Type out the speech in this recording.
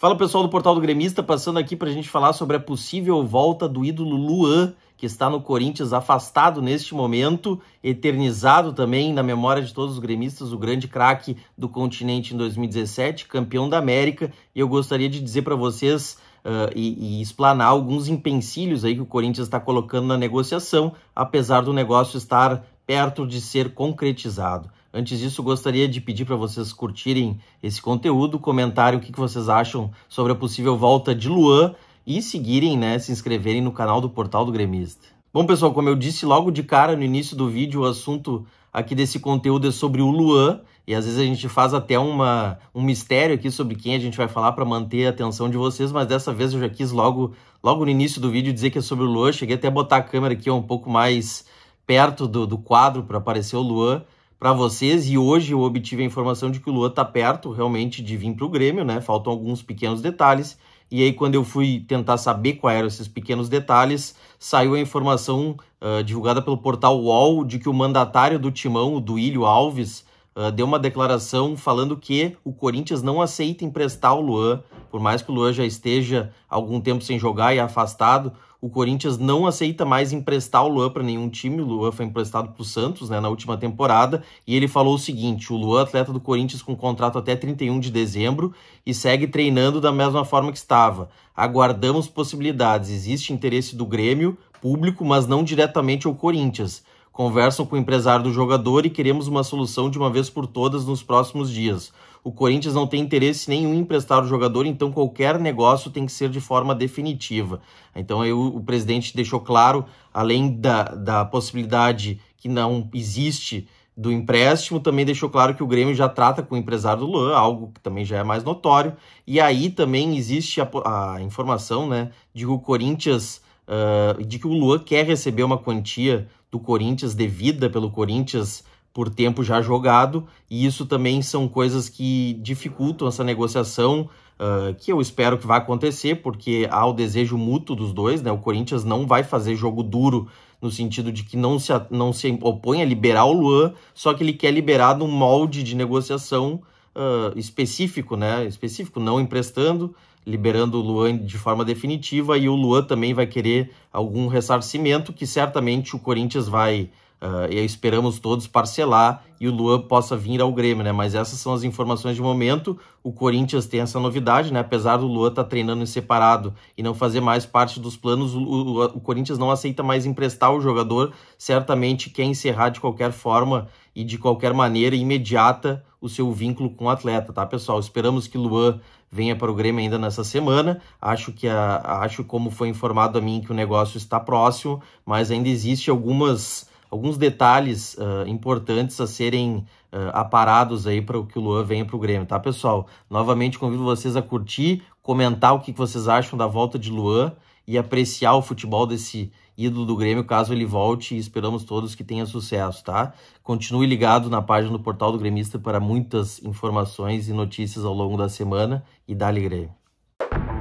Fala pessoal do Portal do Gremista, passando aqui para a gente falar sobre a possível volta do ídolo Luan, que está no Corinthians, afastado neste momento, eternizado também na memória de todos os gremistas, o grande craque do continente em 2017, campeão da América. E eu gostaria de dizer para vocês Uh, e, e explanar alguns empecilhos aí que o Corinthians está colocando na negociação, apesar do negócio estar perto de ser concretizado. Antes disso, gostaria de pedir para vocês curtirem esse conteúdo, comentarem o que, que vocês acham sobre a possível volta de Luan e seguirem, né, se inscreverem no canal do Portal do Gremista. Bom, pessoal, como eu disse logo de cara no início do vídeo, o assunto aqui desse conteúdo é sobre o Luan, e às vezes a gente faz até uma, um mistério aqui sobre quem a gente vai falar para manter a atenção de vocês, mas dessa vez eu já quis logo, logo no início do vídeo dizer que é sobre o Luan, cheguei até a botar a câmera aqui um pouco mais perto do, do quadro para aparecer o Luan, para vocês e hoje eu obtive a informação de que o Luan tá perto realmente de vir para o Grêmio, né? Faltam alguns pequenos detalhes. E aí, quando eu fui tentar saber quais eram esses pequenos detalhes, saiu a informação uh, divulgada pelo portal UOL de que o mandatário do Timão, o Duílio Alves, ah, deu uma declaração falando que o Corinthians não aceita emprestar o Luan, por mais que o Luan já esteja algum tempo sem jogar e afastado, o Corinthians não aceita mais emprestar o Luan para nenhum time. O Luan foi emprestado para o Santos né, na última temporada. E ele falou o seguinte: o Luan, atleta do Corinthians, com contrato até 31 de dezembro e segue treinando da mesma forma que estava. Aguardamos possibilidades. Existe interesse do Grêmio, público, mas não diretamente ao Corinthians. Conversam com o empresário do jogador e queremos uma solução de uma vez por todas nos próximos dias. O Corinthians não tem interesse nenhum em emprestar o jogador, então qualquer negócio tem que ser de forma definitiva. Então aí o, presidente deixou claro, além da, da possibilidade que não existe do empréstimo, também deixou claro que o Grêmio já trata com o empresário do Luan, algo que também já é mais notório. E aí também existe a, a informação né, de que o Corinthians uh, de que o Luan quer receber uma quantia do Corinthians devida pelo Corinthians por tempo já jogado, e isso também são coisas que dificultam essa negociação, uh, que eu espero que vá acontecer, porque há o desejo mútuo dos dois, né? O Corinthians não vai fazer jogo duro no sentido de que não se, não se opõe a liberar o Luan, só que ele quer liberar num molde de negociação uh, específico, né? Específico, não emprestando, liberando o Luan de forma definitiva e o Luan também vai querer algum ressarcimento que certamente o Corinthians vai Uh, e aí esperamos todos parcelar e o Luan possa vir ao Grêmio, né? Mas essas são as informações de momento. O Corinthians tem essa novidade, né? Apesar do Luan estar tá treinando em separado e não fazer mais parte dos planos, o, o, o, Corinthians não aceita mais emprestar o jogador. Certamente quer encerrar de qualquer forma e de qualquer maneira imediata o seu vínculo com o atleta, tá, pessoal? Esperamos que Luan venha para o Grêmio ainda nessa semana. Acho que a, acho como foi informado a mim que o negócio está próximo, mas ainda existe algumas alguns detalhes uh, importantes a serem uh, aparados aí para que o Luan venha para o Grêmio, tá, pessoal? Novamente convido vocês a curtir, comentar o que vocês acham da volta de Luan e apreciar o futebol desse ídolo do Grêmio caso ele volte e esperamos todos que tenha sucesso, tá? Continue ligado na página do Portal do Grêmista para muitas informações e notícias ao longo da semana e dá-lhe Grêmio.